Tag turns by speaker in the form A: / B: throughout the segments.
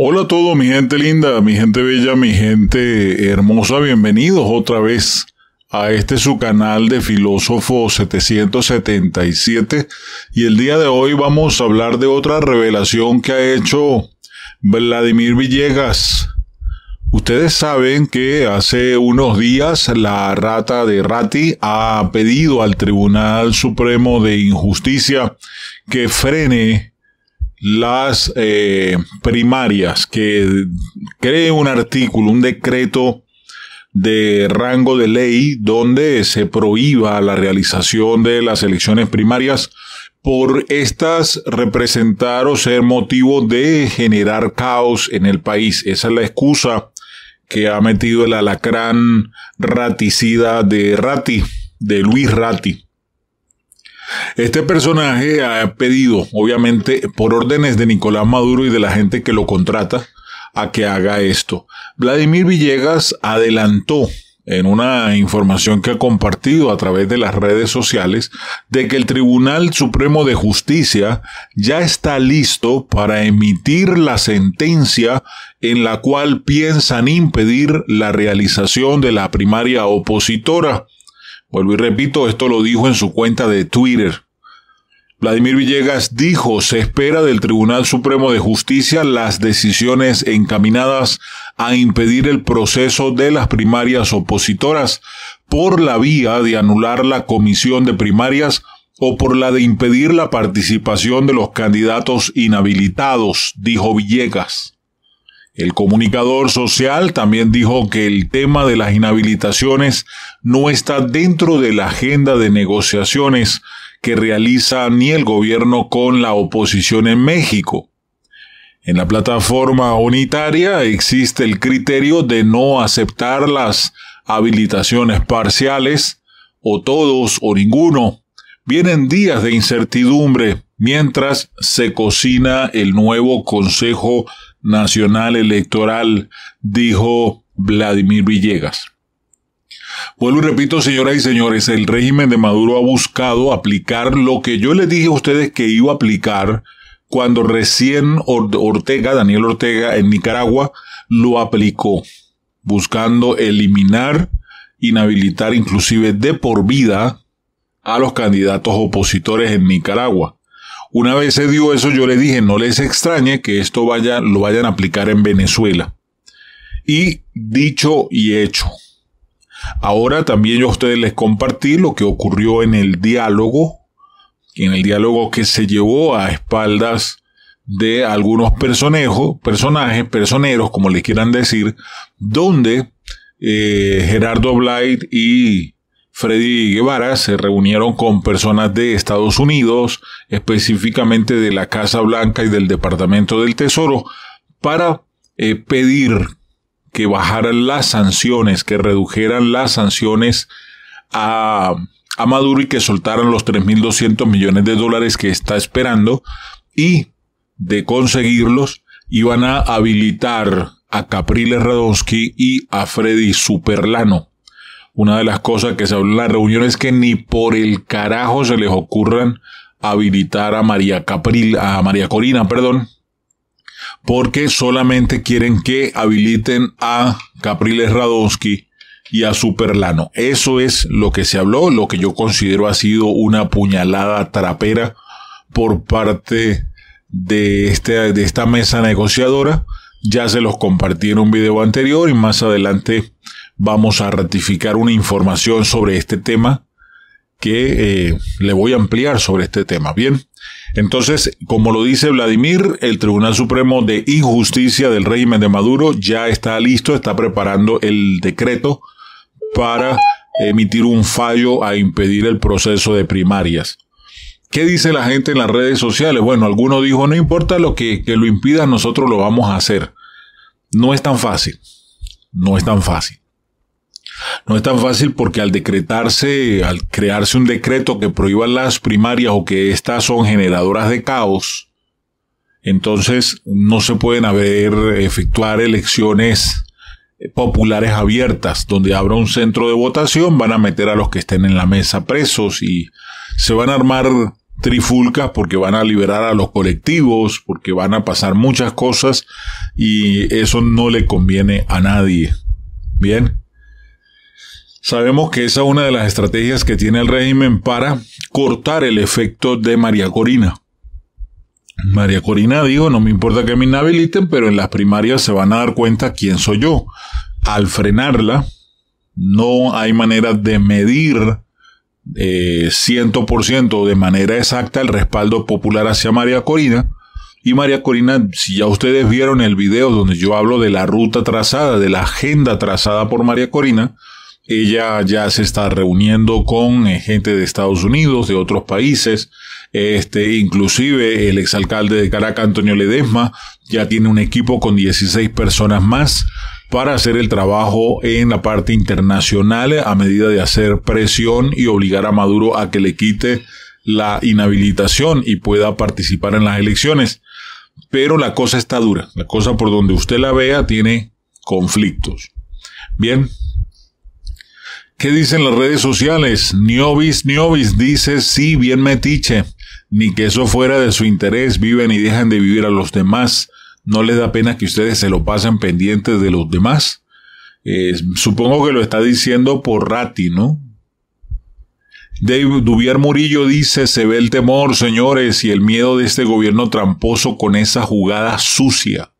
A: Hola a todos, mi gente linda, mi gente bella, mi gente hermosa, bienvenidos otra vez a este su canal de Filósofo 777 y el día de hoy vamos a hablar de otra revelación que ha hecho Vladimir Villegas. Ustedes saben que hace unos días la rata de Rati ha pedido al Tribunal Supremo de Injusticia que frene las eh, primarias, que cree un artículo, un decreto de rango de ley donde se prohíba la realización de las elecciones primarias por estas representar o ser motivo de generar caos en el país. Esa es la excusa que ha metido el alacrán raticida de Rati, de Luis Rati. Este personaje ha pedido, obviamente, por órdenes de Nicolás Maduro y de la gente que lo contrata, a que haga esto. Vladimir Villegas adelantó en una información que ha compartido a través de las redes sociales de que el Tribunal Supremo de Justicia ya está listo para emitir la sentencia en la cual piensan impedir la realización de la primaria opositora. Vuelvo y repito, esto lo dijo en su cuenta de Twitter. Vladimir Villegas dijo, se espera del Tribunal Supremo de Justicia las decisiones encaminadas a impedir el proceso de las primarias opositoras por la vía de anular la comisión de primarias o por la de impedir la participación de los candidatos inhabilitados, dijo Villegas. El comunicador social también dijo que el tema de las inhabilitaciones no está dentro de la agenda de negociaciones que realiza ni el gobierno con la oposición en México. En la plataforma unitaria existe el criterio de no aceptar las habilitaciones parciales, o todos o ninguno. Vienen días de incertidumbre mientras se cocina el nuevo Consejo Nacional Electoral, dijo Vladimir Villegas. Vuelvo y repito, señoras y señores, el régimen de Maduro ha buscado aplicar lo que yo les dije a ustedes que iba a aplicar cuando recién Ortega, Daniel Ortega en Nicaragua, lo aplicó, buscando eliminar, inhabilitar inclusive de por vida a los candidatos opositores en Nicaragua. Una vez se dio eso, yo le dije, no les extrañe que esto vaya, lo vayan a aplicar en Venezuela. Y dicho y hecho. Ahora también yo a ustedes les compartí lo que ocurrió en el diálogo, en el diálogo que se llevó a espaldas de algunos personajes, personeros, como les quieran decir, donde eh, Gerardo Blight y Freddy Guevara se reunieron con personas de Estados Unidos, específicamente de la Casa Blanca y del Departamento del Tesoro, para eh, pedir que bajaran las sanciones, que redujeran las sanciones a, a Maduro y que soltaran los 3.200 millones de dólares que está esperando y de conseguirlos iban a habilitar a Capriles Radonsky y a Freddy Superlano una de las cosas que se habló en la reunión es que ni por el carajo se les ocurran habilitar a María a María Corina, perdón, porque solamente quieren que habiliten a Capriles Radonsky y a Superlano. Eso es lo que se habló, lo que yo considero ha sido una puñalada trapera por parte de, este, de esta mesa negociadora. Ya se los compartí en un video anterior y más adelante vamos a ratificar una información sobre este tema que eh, le voy a ampliar sobre este tema. Bien, entonces, como lo dice Vladimir, el Tribunal Supremo de Injusticia del régimen de Maduro ya está listo, está preparando el decreto para emitir un fallo a impedir el proceso de primarias. ¿Qué dice la gente en las redes sociales? Bueno, alguno dijo, no importa lo que, que lo impida, nosotros lo vamos a hacer. No es tan fácil, no es tan fácil. No es tan fácil porque al decretarse, al crearse un decreto que prohíba las primarias o que estas son generadoras de caos, entonces no se pueden haber efectuar elecciones eh, populares abiertas, donde habrá un centro de votación, van a meter a los que estén en la mesa presos y se van a armar trifulcas porque van a liberar a los colectivos, porque van a pasar muchas cosas y eso no le conviene a nadie. Bien. Sabemos que esa es una de las estrategias que tiene el régimen para cortar el efecto de María Corina. María Corina digo, no me importa que me inhabiliten, pero en las primarias se van a dar cuenta quién soy yo. Al frenarla, no hay manera de medir eh, 100% de manera exacta el respaldo popular hacia María Corina. Y María Corina, si ya ustedes vieron el video donde yo hablo de la ruta trazada, de la agenda trazada por María Corina, ella ya se está reuniendo con eh, gente de Estados Unidos, de otros países. Este, inclusive el exalcalde de Caracas, Antonio Ledesma, ya tiene un equipo con 16 personas más para hacer el trabajo en la parte internacional a medida de hacer presión y obligar a Maduro a que le quite la inhabilitación y pueda participar en las elecciones. Pero la cosa está dura. La cosa por donde usted la vea tiene conflictos. Bien, ¿Qué dicen las redes sociales? Niobis, Niobis dice sí, bien metiche. Ni que eso fuera de su interés, viven y dejan de vivir a los demás. ¿No les da pena que ustedes se lo pasen pendientes de los demás? Eh, supongo que lo está diciendo por Rati, ¿no? Dave Duvier Murillo dice, se ve el temor, señores, y el miedo de este gobierno tramposo con esa jugada sucia.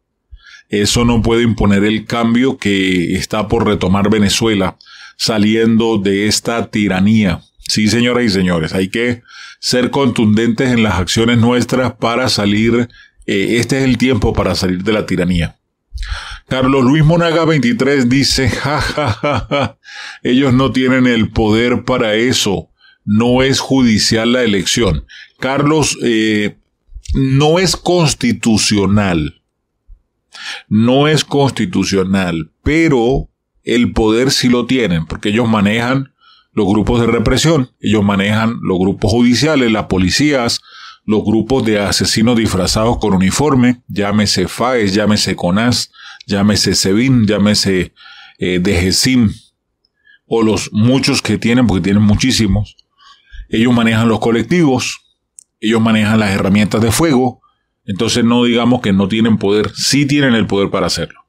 A: Eso no puede imponer el cambio que está por retomar Venezuela saliendo de esta tiranía. Sí, señoras y señores, hay que ser contundentes en las acciones nuestras para salir, eh, este es el tiempo para salir de la tiranía. Carlos Luis Monaga 23 dice, ja, ellos no tienen el poder para eso, no es judicial la elección. Carlos, eh, no es constitucional, no es constitucional, pero el poder sí lo tienen, porque ellos manejan los grupos de represión, ellos manejan los grupos judiciales, las policías, los grupos de asesinos disfrazados con uniforme, llámese FAES, llámese CONAS, llámese SEBIN, llámese eh, o los muchos que tienen, porque tienen muchísimos. Ellos manejan los colectivos, ellos manejan las herramientas de fuego, entonces no digamos que no tienen poder, sí tienen el poder para hacerlo.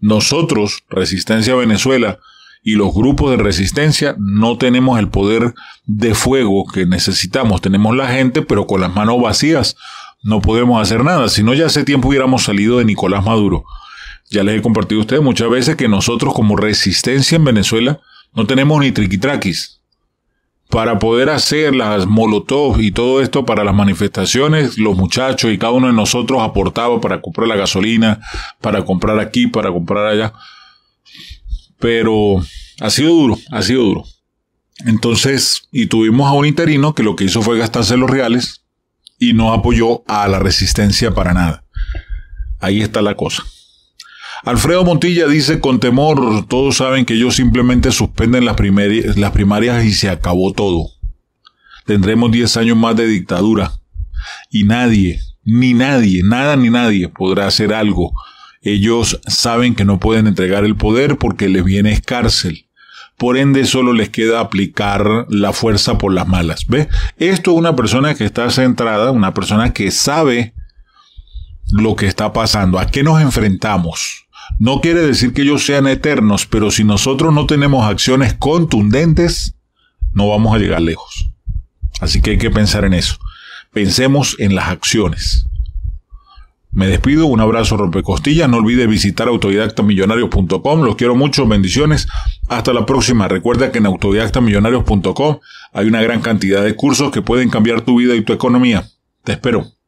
A: Nosotros, Resistencia Venezuela, y los grupos de resistencia no tenemos el poder de fuego que necesitamos. Tenemos la gente, pero con las manos vacías no podemos hacer nada. Si no, ya hace tiempo hubiéramos salido de Nicolás Maduro. Ya les he compartido a ustedes muchas veces que nosotros como resistencia en Venezuela no tenemos ni triquitraquis para poder hacer las molotov y todo esto para las manifestaciones, los muchachos y cada uno de nosotros aportaba para comprar la gasolina, para comprar aquí, para comprar allá. Pero ha sido duro, ha sido duro. Entonces, y tuvimos a un interino que lo que hizo fue gastarse los reales y no apoyó a la resistencia para nada. Ahí está la cosa. Alfredo Montilla dice con temor, todos saben que ellos simplemente suspenden las, primarias, las primarias y se acabó todo. Tendremos 10 años más de dictadura y nadie, ni nadie, nada ni nadie podrá hacer algo. Ellos saben que no pueden entregar el poder porque les viene cárcel. Por ende, solo les queda aplicar la fuerza por las malas. ¿Ves? Esto es una persona que está centrada, una persona que sabe lo que está pasando, a qué nos enfrentamos. No quiere decir que ellos sean eternos, pero si nosotros no tenemos acciones contundentes, no vamos a llegar lejos. Así que hay que pensar en eso. Pensemos en las acciones. Me despido, un abrazo rompecostillas, no olvides visitar autodidactamillonarios.com, los quiero mucho, bendiciones, hasta la próxima. Recuerda que en autodidactamillonarios.com hay una gran cantidad de cursos que pueden cambiar tu vida y tu economía. Te espero.